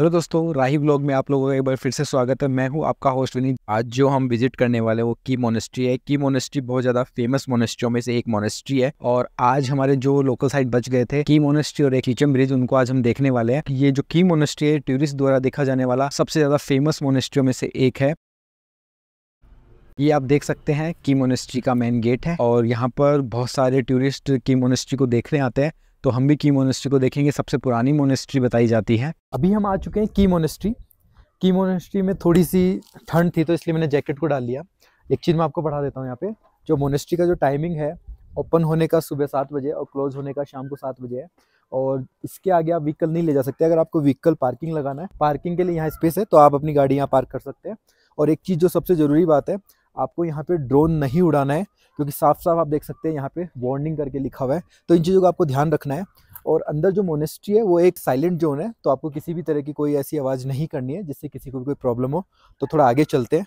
Hello दोस्तों राही blog में आप लोगों का एक बार फिर से स्वागत है मैं हूं आपका होस्ट विनीत आज जो हम विजिट करने वाले वो की मोनेस्ट्री है की मोनेस्ट्री बहुत ज्यादा फेमस मोनेस्ट्रियों में से एक मोनेस्ट्री है और आज हमारे जो लोकल साइड बच गए थे की मोनेस्ट्री और एक किचन ब्रिज उनको आज हम देखने वाले हैं ये जो की मोनेस्ट्री है टूरिस्ट द्वारा देखा जाने वाला सबसे ज्यादा फेमस मोनेस्ट्रियों में से एक है ये आप देख सकते हैं की मोनेस्ट्री का मेन गेट है और यहाँ पर बहुत सारे टूरिस्ट की मोनेस्ट्री को देखने आते हैं तो हम भी की मोनेस्ट्री को देखेंगे सबसे पुरानी मोनेस्ट्री बताई जाती है अभी हम आ चुके हैं की मोनेस्ट्री की मोनेस्ट्री में थोड़ी सी ठंड थी तो इसलिए मैंने जैकेट को डाल लिया एक चीज़ मैं आपको बढ़ा देता हूँ यहाँ पे जो मोनेस्ट्री का जो टाइमिंग है ओपन होने का सुबह सात बजे और क्लोज होने का शाम को सात बजे है और इसके आगे आप व्हीकल नहीं ले जा सकते अगर आपको व्हीकल पार्किंग लगाना है पार्किंग के लिए यहाँ स्पेस है तो आप अपनी गाड़ी यहाँ पार्क कर सकते हैं और एक चीज़ जो सबसे ज़रूरी बात है आपको यहाँ पे ड्रोन नहीं उड़ाना है क्योंकि साफ साफ आप देख सकते हैं यहाँ पे वार्निंग करके लिखा हुआ है तो इन चीज़ों का आपको ध्यान रखना है और अंदर जो मोनेस्ट्री है वो एक साइलेंट जोन है तो आपको किसी भी तरह की कोई ऐसी आवाज़ नहीं करनी है जिससे किसी को भी कोई प्रॉब्लम हो तो थोड़ा आगे चलते हैं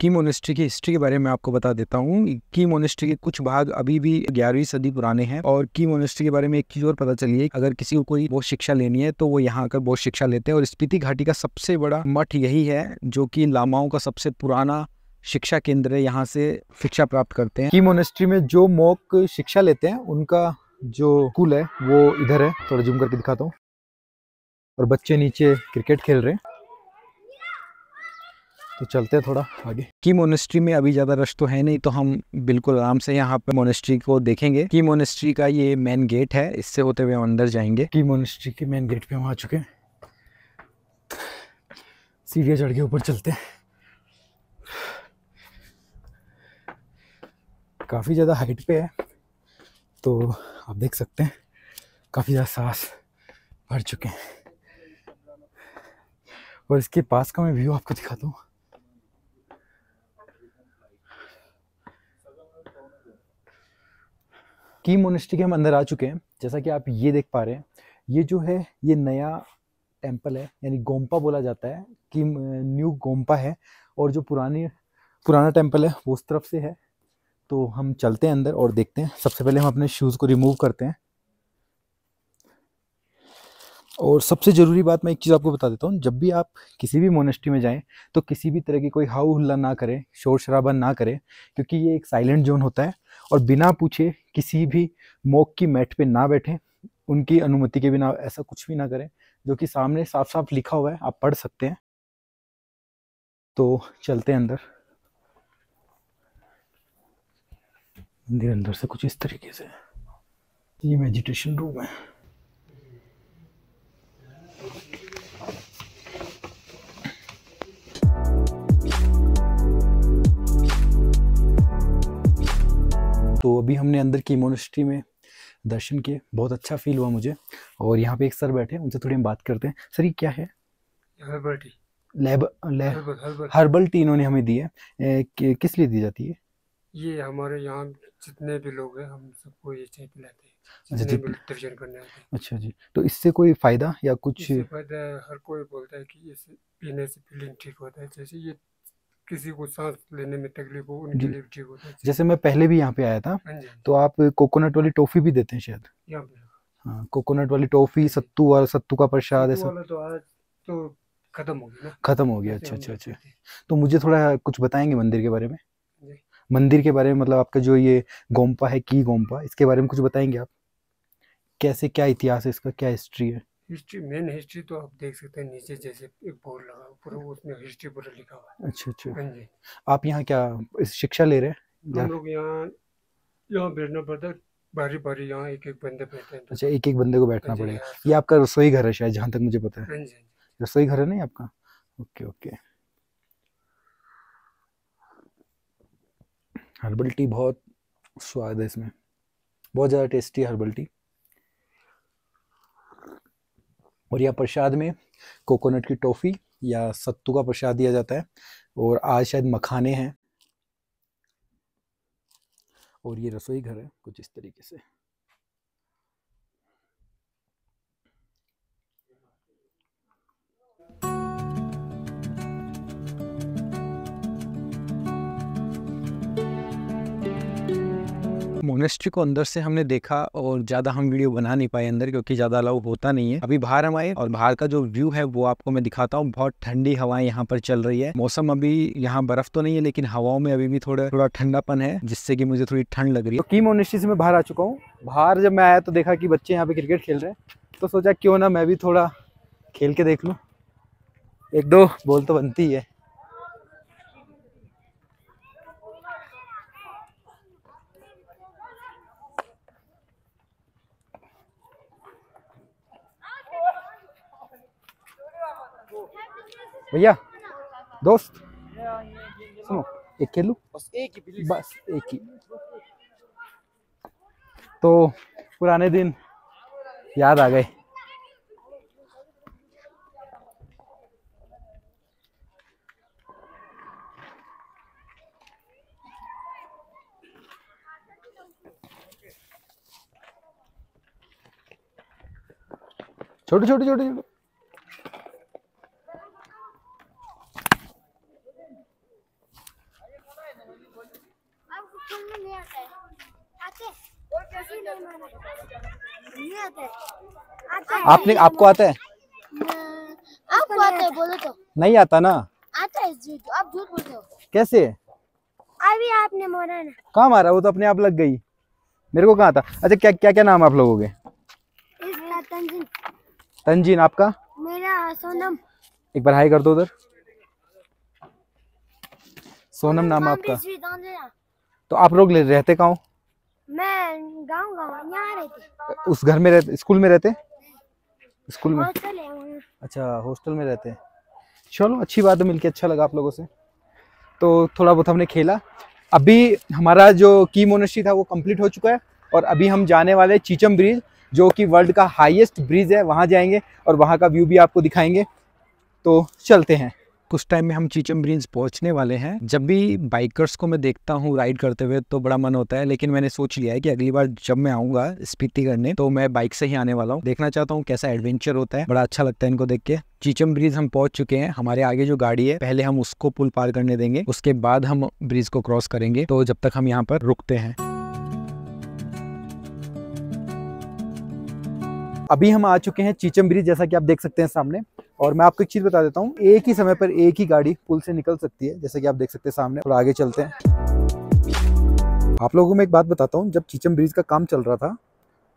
की मोनिस्ट्री की हिस्ट्री के बारे में आपको बता देता हूँ की मोनिस्ट्री के कुछ भाग अभी भी ग्यारहवीं सदी पुराने हैं और की मोनिस्ट्री के बारे में एक चीज और पता चलिए अगर किसी को कोई बहुत शिक्षा लेनी है तो वो यहाँ आकर बहुत शिक्षा लेते हैं और स्पीति घाटी का सबसे बड़ा मठ यही है जो कि लामाओं का सबसे पुराना शिक्षा केंद्र है यहाँ से शिक्षा प्राप्त करते हैं की मोनिस्ट्री में जो मोक शिक्षा लेते हैं उनका जो स्कूल है वो इधर है थोड़ा जुम करके दिखाता हूँ और बच्चे नीचे क्रिकेट खेल रहे हैं तो चलते हैं थोड़ा आगे की मोनेस्ट्री में अभी ज़्यादा रश तो है नहीं तो हम बिल्कुल आराम से यहाँ पे मोनेस्ट्री को देखेंगे की मोनेस्ट्री का ये मेन गेट है इससे होते हुए हम अंदर जाएंगे की मोनेस्ट्री के मेन गेट पे हम आ चुके हैं सीढ़िया चढ़ के ऊपर चलते हैं काफ़ी ज़्यादा हाइट पे है तो आप देख सकते हैं काफ़ी ज़्यादा सांस भर चुके हैं और इसके पास का मैं व्यू आपको दिखाता हूँ की मोनिस्ट्री के हम अंदर आ चुके हैं जैसा कि आप ये देख पा रहे हैं ये जो है ये नया टेम्पल है यानी गोम्पा बोला जाता है कि न्यू गोम्पा है और जो पुरानी पुराना टेम्पल है वो उस तरफ से है तो हम चलते हैं अंदर और देखते हैं सबसे पहले हम अपने शूज़ को रिमूव करते हैं और सबसे ज़रूरी बात मैं एक चीज़ आपको बता देता हूँ जब भी आप किसी भी मोनेस्ट्री में जाएं तो किसी भी तरह की कोई हाउ हल्ला ना करें शोर शराबा ना करें क्योंकि ये एक साइलेंट जोन होता है और बिना पूछे किसी भी मोक की मैट पे ना बैठें उनकी अनुमति के बिना ऐसा कुछ भी ना करें जो कि सामने साफ साफ लिखा हुआ है आप पढ़ सकते हैं तो चलते हैं अंदर मंदिर अंदर से कुछ इस तरीके से ये मेडिटेशन रूम है तो अभी हमने अंदर की मोनिस्ट्री में दर्शन किए बहुत अच्छा फील हुआ मुझे और यहाँ पे एक सर बैठे उनसे थोड़ी हम बात करते हैं सर ये क्या है हर्बल टी लेब, ले, हर्बल, हर्बल, हर्बल टी इन्होंने हमें दी है कि, किस लिए दी जाती है ये हमारे यहाँ जितने भी लोग हैं हम सबको ये चाय पिलाते हैं अच्छा, जितने भी दर्शन करने आते हैं अच्छा जी तो इससे कोई फायदा या कुछ फायदा हर कोई बोलता है कि इससे पीने से फीलिंग ठीक होता है जैसे ये किसी को सांस लेने में तकलीफ हो उनके लिए ठीक होता है जैसे मैं पहले भी यहाँ पे आया था हाँ तो आप कोकोनट वाली टॉफी भी देते हैं शायद यहाँ हाँ।, हाँ कोकोनट वाली टॉफी हाँ सत्तू और सत्तू का प्रसाद ऐसा तो आज तो खत्म हो गया खत्म हो गया अच्छा अच्छा अच्छा तो मुझे थोड़ा कुछ बताएंगे मंदिर के बारे में मंदिर के बारे में मतलब आपका जो ये गोम्पा है की गोम्पा इसके बारे में कुछ बताएंगे आप कैसे क्या इतिहास है इसका क्या हिस्ट्री है हिस्ट्री मेन हिस्ट्री तो आप देख सकते हैं नीचे जैसे एक बोर्ड लगा पूरा उसमें हिस्ट्री पूरा लिखा हुआ है अच्छा अच्छा हाँ जी आप यहाँ क्या इस शिक्षा ले रहे हैं हम लोग यहाँ यहाँ बैठना पड़ता है बारी बारी यहाँ एक एक बंदे बैठते हैं तो। अच्छा एक एक बंदे को बैठना हाँ पड़ेगा हाँ। ये आपका रसोई घर है शायद जहाँ तक मुझे पता है हाँ रसोई घर है नहीं आपका ओके ओके हर्बल टी बहुत स्वाद है इसमें बहुत ज़्यादा टेस्टी हर्बल टी और यह प्रसाद में कोकोनट की टॉफ़ी या सत्तू का प्रसाद दिया जाता है और आज शायद मखाने हैं और ये रसोई घर है कुछ इस तरीके से मोनेस्ट्री को अंदर से हमने देखा और ज़्यादा हम वीडियो बना नहीं पाए अंदर क्योंकि ज़्यादा अलाउ होता नहीं है अभी बाहर हम आए और बाहर का जो व्यू है वो आपको मैं दिखाता हूँ बहुत ठंडी हवाएं यहाँ पर चल रही है मौसम अभी यहाँ बर्फ तो नहीं है लेकिन हवाओं में अभी भी थोड़ा थोड़ा ठंडापन है जिससे की मुझे थोड़ी ठंड लग रही है तो की मोनेस्ट्री से मैं बाहर आ चुका हूँ बाहर जब मैं आया तो देखा की बच्चे यहाँ पे क्रिकेट खेल रहे हैं तो सोचा क्यों ना मैं भी थोड़ा खेल के देख लू एक दो बोल तो बनती है भैया दोस्त सुनो एक खेलू बस एक ही बस एक ही तो पुराने दिन याद आ गए छोटे छोटे छोटे छोटे खेलने नहीं आता है आते नहीं नहीं आता है आपने आपको आता है आपको आता है बोलो तो नहीं आता ना आता है झूठ आप झूठ बोलते हो कैसे अभी आपने मारा ना कहाँ मारा वो तो अपने आप लग गई मेरे को कहाँ था अच्छा क्या क्या क्या नाम आप लोगों के तंजीन तंजीन आपका मेरा सोनम एक बार हाई कर दो उधर सोनम नाम आपका तो आप लोग रहते कहा उस घर में रहते स्कूल में रहते स्कूल में अच्छा हॉस्टल में रहते हैं चलो अच्छी बात है मिलके अच्छा लगा आप लोगों से तो थोड़ा बहुत हमने खेला अभी हमारा जो की मोनेस्ट्री था वो कंप्लीट हो चुका है और अभी हम जाने वाले चीचम ब्रिज जो कि वर्ल्ड का हाईएस्ट ब्रिज है वहाँ जाएंगे और वहाँ का व्यू भी आपको दिखाएंगे तो चलते हैं कुछ टाइम में हम चीचम ब्रिंज पहुंचने वाले हैं जब भी बाइकर्स को मैं देखता हूँ राइड करते हुए तो बड़ा मन होता है लेकिन मैंने सोच लिया है कि अगली बार जब मैं आऊंगा स्पीति करने तो मैं बाइक से ही आने वाला हूँ देखना चाहता हूँ कैसा एडवेंचर होता है बड़ा अच्छा लगता है इनको देख के चीचम ब्रिज हम पहुंच चुके हैं हमारे आगे जो गाड़ी है पहले हम उसको पुल पार करने देंगे उसके बाद हम ब्रिज को क्रॉस करेंगे तो जब तक हम यहाँ पर रुकते हैं अभी हम आ चुके हैं चीचम ब्रिज जैसा कि आप देख सकते हैं सामने और मैं आपको एक चीज़ बता देता हूँ एक ही समय पर एक ही गाड़ी पुल से निकल सकती है जैसे कि आप देख सकते हैं सामने और आगे चलते हैं आप लोगों को मैं एक बात बताता हूँ जब चीचम ब्रिज का काम चल रहा था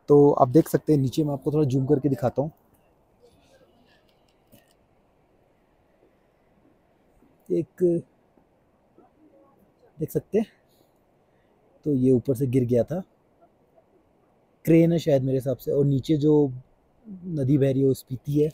तो आप देख सकते हैं नीचे मैं आपको थोड़ा जूम करके दिखाता हूँ एक देख सकते हैं तो ये ऊपर से गिर गया था क्रेन है शायद मेरे हिसाब से और नीचे जो नदी बह रही है वो स्पीति है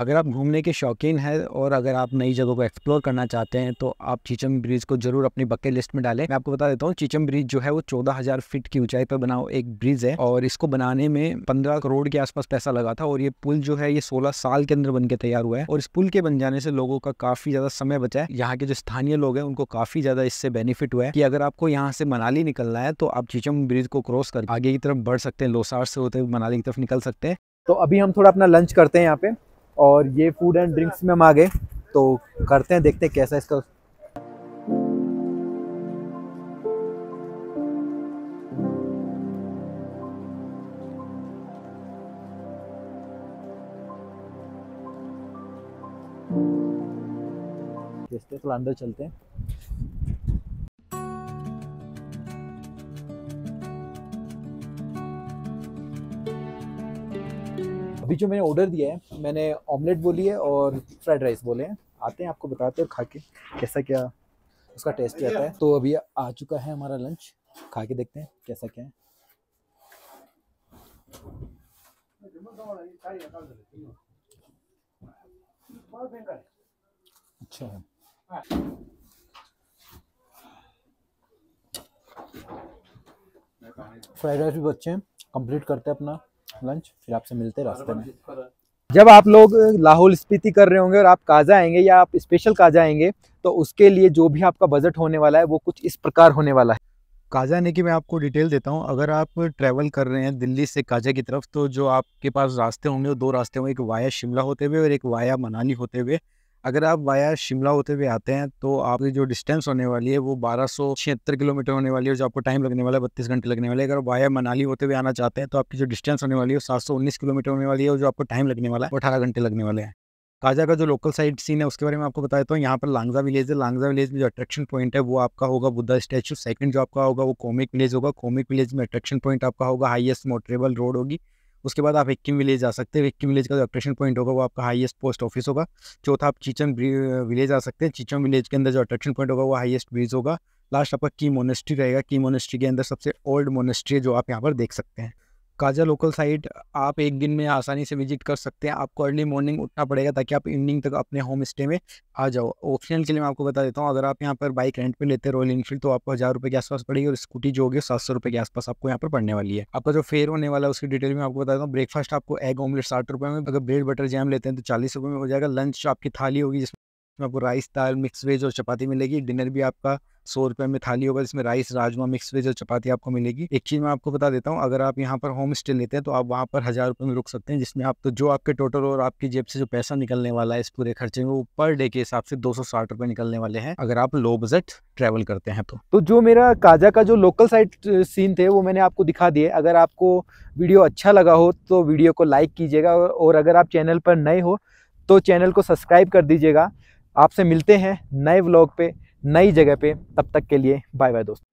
अगर आप घूमने के शौकीन हैं और अगर आप नई जगहों को एक्सप्लोर करना चाहते हैं तो आप चीचम ब्रिज को जरूर अपनी बक्के लिस्ट में डालें मैं आपको बता देता हूँ चीचम ब्रिज जो है वो चौदह हजार फीट की ऊंचाई पर बना एक ब्रिज है और इसको बनाने में पंद्रह करोड़ के आसपास पैसा लगा था और ये पुल जो है ये सोलह साल के अंदर बन के तैयार हुआ है और इस पुल के बन जाने से लोगों का काफी ज्यादा समय बचा है यहाँ के जो स्थानीय लोग हैं उनको काफी ज्यादा इससे बेनिफिट हुआ है की अगर आपको यहाँ से मनाली निकलना है तो आप चीचम ब्रिज को क्रॉस कर आगे की तरफ बढ़ सकते हैं लोसार से होते हुए मनाली की तरफ निकल सकते हैं तो अभी हम थोड़ा अपना लंच करते हैं यहाँ पे और ये फूड एंड ड्रिंक्स में हम आ गए तो करते हैं देखते हैं कैसा इसका अंदर चलते हैं अभी जो मैंने ऑर्डर दिया है मैंने ऑमलेट बोली है और फ्राइड राइस बोले हैं आते हैं आपको बताते हैं खा के कैसा क्या उसका टेस्ट आता है तो अभी आ चुका है हमारा लंच खा के देखते हैं कैसा क्या है अच्छा है फ्राइड राइस भी बच्चे हैं कंप्लीट करते हैं अपना लंच फिर आपसे मिलते रास्ते में जब आप लोग लाहौल स्पीति कर रहे होंगे और आप काजा आएंगे या आप स्पेशल काजा आएंगे तो उसके लिए जो भी आपका बजट होने वाला है वो कुछ इस प्रकार होने वाला है काजा आने की मैं आपको डिटेल देता हूँ अगर आप ट्रैवल कर रहे हैं दिल्ली से काजा की तरफ तो जो आपके पास रास्ते होंगे वो दो रास्ते होंगे एक वाया शिमला होते हुए और एक वाया मनाली होते हुए अगर आप वाया शिमला होते हुए आते हैं तो आपकी जो डिस्टेंस होने वाली है वो बारह सौ छिहत्तर किलोमीटर होने वाली है जो आपको टाइम लगने वाला है बत्तीस घंटे लगने वाले अगर वाया मनाली होते हुए आना चाहते हैं तो आपकी जो डिस्टेंस होने वाली है सात सौ उन्नीस किलोमीटर होने वाली है जो आपको टाइम लगने वाला है अठारह घंटे लगने वाले हैं काजा का जो लोकल साइड सीन है उसके बारे में आपको देता हूँ तो यहाँ पर लांगजा विलेज है लांगजा विलेज में जो अट्रैक्शन पॉइंट है वो आपका होगा बुद्धा स्टैचू सेकंड जो आपका होगा वो कॉमिक विलेज होगा कॉमिक विलेज में अट्रैक्शन पॉइंट आपका होगा हाईएस्ट मोटरेबल रोड होगी उसके बाद आप विक्किम विलेज जा सकते हैं विक्किम विलेज का जो अट्रैक्शन पॉइंट होगा वो आपका हाईएस्ट पोस्ट ऑफिस होगा चौथा आप चीचम विलेज जा सकते हैं चीचम विलेज के अंदर जो अट्रैक्शन पॉइंट होगा वो हाईएस्ट ब्रिज होगा लास्ट आपका की मोनेस्ट्री रहेगा की मोनेस्ट्री के अंदर सबसे ओल्ड मोनेस्ट्री जो आप यहाँ पर देख सकते हैं काजा लोकल साइट आप एक दिन में आसानी से विजिट कर सकते हैं आपको अर्ली मॉर्निंग उठना पड़ेगा ताकि आप इवनिंग तक अपने होम स्टे में आ जाओ ऑप्शनल के लिए मैं आपको बता देता हूँ अगर आप यहाँ पर बाइक रेंट पे लेते हैं रॉयल इनफील्ड तो आपको हज़ार रुपये के आसपास पड़ेगी और स्कूटी जो होगी सात सौ रुपये के आसपास आपको यहाँ पर पड़ने वाली है आपका जो फेयर होने वाला है उसकी डिटेल में आपको बता देता हूँ ब्रेकफास्ट आपको एग ऑमलेट साठ रुपये में अगर ब्रेड बटर जैम लेते हैं तो चालीस रुपये में हो जाएगा लंच आपकी थाली होगी जिसमें इसमें आपको राइस दाल मिक्स वेज और चपाती मिलेगी डिनर भी आपका सौ रुपये में थाली होगा जिसमें राइस राजमा मिक्स वेज और चपाती आपको मिलेगी एक चीज़ मैं आपको बता देता हूँ अगर आप यहाँ पर होम स्टे लेते हैं तो आप वहाँ पर हज़ार रुपये में रुक सकते हैं जिसमें आप तो जो आपके टोटल और आपकी जेब से जो पैसा निकलने वाला है इस पूरे खर्चे में वो पर डे के हिसाब से दो सौ साठ निकलने वाले हैं अगर आप लो बजट ट्रैवल करते हैं तो तो जो मेरा काजा का जो लोकल साइड सीन थे वो मैंने आपको दिखा दिए अगर आपको वीडियो अच्छा लगा हो तो वीडियो को लाइक कीजिएगा और अगर आप चैनल पर नए हो तो चैनल को सब्सक्राइब कर दीजिएगा आपसे मिलते हैं नए व्लॉग पे नई जगह पे तब तक के लिए बाय बाय दोस्तों